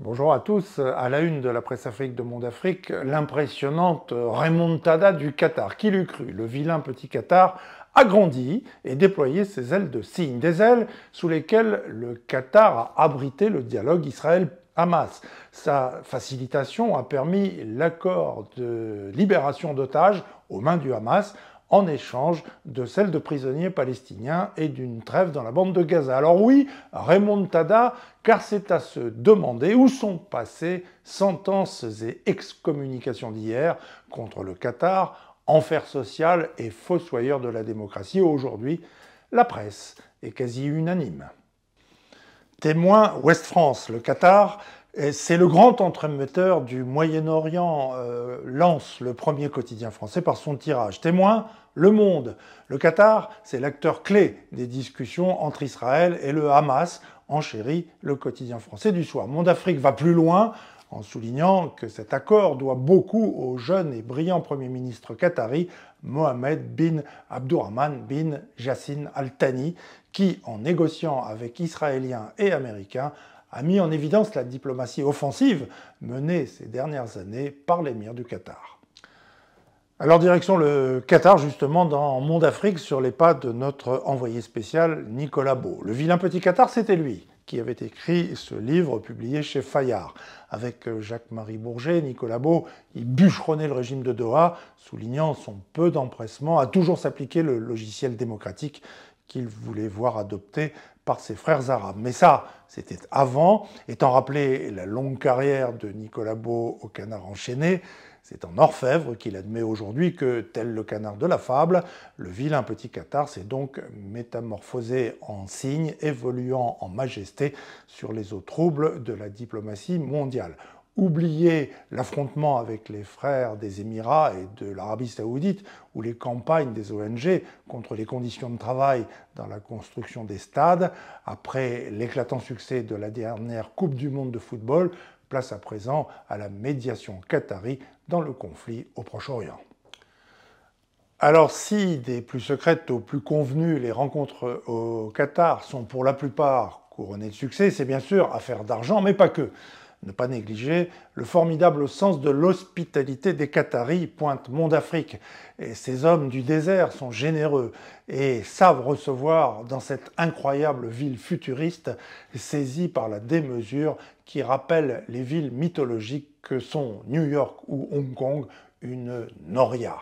Bonjour à tous. À la une de la presse Afrique de Monde Afrique, l'impressionnante Tada du Qatar. Qui l'eût cru Le vilain petit Qatar a grandi et déployé ses ailes de cygne. Des ailes sous lesquelles le Qatar a abrité le dialogue Israël Hamas. Sa facilitation a permis l'accord de libération d'otages aux mains du Hamas en échange de celle de prisonniers palestiniens et d'une trêve dans la bande de Gaza. Alors oui, Raymond Tada, car c'est à se demander où sont passées sentences et excommunications d'hier contre le Qatar, enfer social et fossoyeur de la démocratie. Aujourd'hui, la presse est quasi unanime. Témoin Ouest-France, le Qatar c'est le grand entremetteur du Moyen-Orient, euh, lance le premier quotidien français par son tirage. Témoin, Le Monde. Le Qatar, c'est l'acteur clé des discussions entre Israël et le Hamas, enchérit le quotidien français du soir. Monde Afrique va plus loin en soulignant que cet accord doit beaucoup au jeune et brillant Premier ministre qatari Mohamed bin Abdurrahman bin Jassin Al Thani, qui, en négociant avec Israéliens et Américains, a mis en évidence la diplomatie offensive menée ces dernières années par l'émir du Qatar. Alors direction le Qatar justement dans Monde Afrique sur les pas de notre envoyé spécial Nicolas Beau. Le vilain petit Qatar, c'était lui qui avait écrit ce livre publié chez Fayard. Avec euh, Jacques-Marie Bourget, Nicolas Beau, il bûcheronnait le régime de Doha, soulignant son peu d'empressement à toujours s'appliquer le logiciel démocratique qu'il voulait voir adopté par ses frères arabes. Mais ça, c'était avant, étant rappelé la longue carrière de Nicolas Beau au canard enchaîné, c'est en orfèvre qu'il admet aujourd'hui que, tel le canard de la fable, le vilain petit Qatar s'est donc métamorphosé en cygne, évoluant en majesté sur les eaux troubles de la diplomatie mondiale oublier l'affrontement avec les frères des Émirats et de l'Arabie saoudite ou les campagnes des ONG contre les conditions de travail dans la construction des stades, après l'éclatant succès de la dernière Coupe du Monde de football, place à présent à la médiation qatari dans le conflit au Proche-Orient. Alors si des plus secrètes aux plus convenues, les rencontres au Qatar sont pour la plupart couronnées de succès, c'est bien sûr affaire d'argent, mais pas que ne pas négliger le formidable sens de l'hospitalité des Qataris, pointe Monde Afrique. Et ces hommes du désert sont généreux et savent recevoir dans cette incroyable ville futuriste, saisie par la démesure qui rappelle les villes mythologiques que sont New York ou Hong Kong, une noria.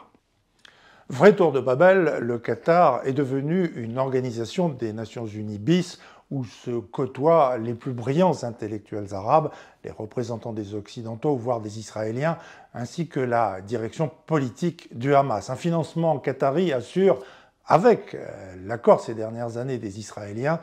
Vrai tour de Babel, le Qatar est devenu une organisation des Nations Unies bis où se côtoient les plus brillants intellectuels arabes, les représentants des Occidentaux, voire des Israéliens, ainsi que la direction politique du Hamas. Un financement qatari assure, avec euh, l'accord ces dernières années des Israéliens,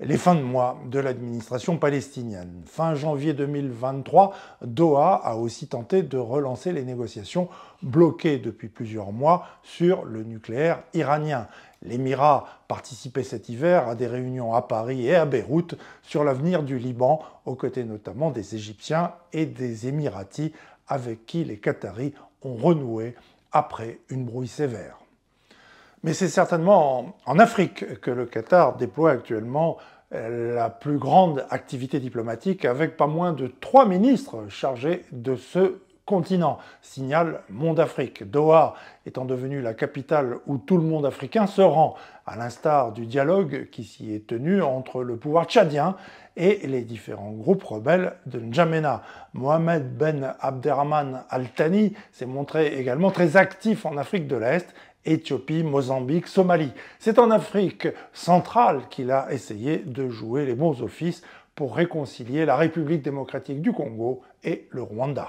les fins de mois de l'administration palestinienne. Fin janvier 2023, Doha a aussi tenté de relancer les négociations bloquées depuis plusieurs mois sur le nucléaire iranien. L'Émirat participait cet hiver à des réunions à Paris et à Beyrouth sur l'avenir du Liban, aux côtés notamment des Égyptiens et des Émiratis, avec qui les Qataris ont renoué après une brouille sévère. Mais c'est certainement en Afrique que le Qatar déploie actuellement euh, la plus grande activité diplomatique avec pas moins de trois ministres chargés de ce continent, signale Monde Afrique. Doha étant devenue la capitale où tout le monde africain se rend, à l'instar du dialogue qui s'y est tenu entre le pouvoir tchadien et les différents groupes rebelles de N'Djamena. Mohamed Ben Abderrahman Al-Thani s'est montré également très actif en Afrique de l'Est Éthiopie, Mozambique, Somalie. C'est en Afrique centrale qu'il a essayé de jouer les bons offices pour réconcilier la République démocratique du Congo et le Rwanda.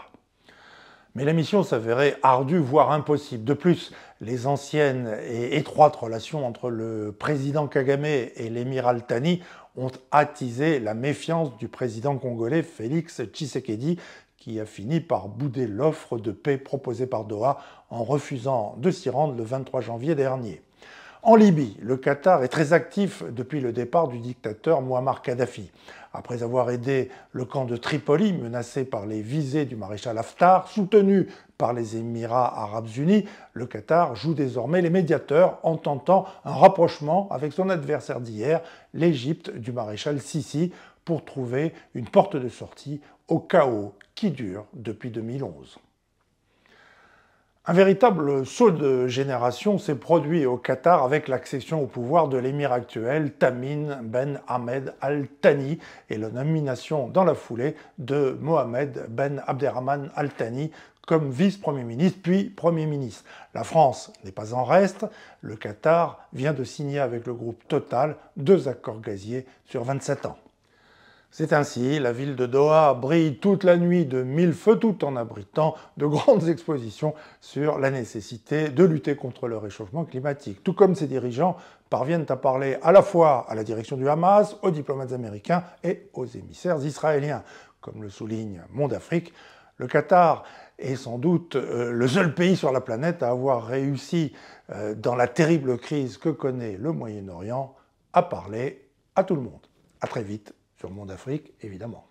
Mais la mission s'avérait ardue, voire impossible. De plus, les anciennes et étroites relations entre le président Kagame et l'émir Tani ont attisé la méfiance du président congolais Félix Tshisekedi, qui a fini par bouder l'offre de paix proposée par Doha en refusant de s'y rendre le 23 janvier dernier. En Libye, le Qatar est très actif depuis le départ du dictateur Muammar Kadhafi. Après avoir aidé le camp de Tripoli menacé par les visées du maréchal Haftar, soutenu par les Émirats arabes unis, le Qatar joue désormais les médiateurs en tentant un rapprochement avec son adversaire d'hier, l'Égypte du maréchal Sisi, pour trouver une porte de sortie au chaos qui dure depuis 2011. Un véritable saut de génération s'est produit au Qatar avec l'accession au pouvoir de l'émir actuel Tamim Ben Ahmed Al Thani et la nomination dans la foulée de Mohamed Ben Abderrahman Al Thani comme vice-premier ministre puis premier ministre. La France n'est pas en reste. Le Qatar vient de signer avec le groupe Total deux accords gaziers sur 27 ans. C'est ainsi, la ville de Doha brille toute la nuit de mille feux tout en abritant de grandes expositions sur la nécessité de lutter contre le réchauffement climatique, tout comme ses dirigeants parviennent à parler à la fois à la direction du Hamas, aux diplomates américains et aux émissaires israéliens. Comme le souligne Monde Afrique, le Qatar est sans doute euh, le seul pays sur la planète à avoir réussi, euh, dans la terrible crise que connaît le Moyen-Orient, à parler à tout le monde. A très vite sur le monde d'Afrique, évidemment.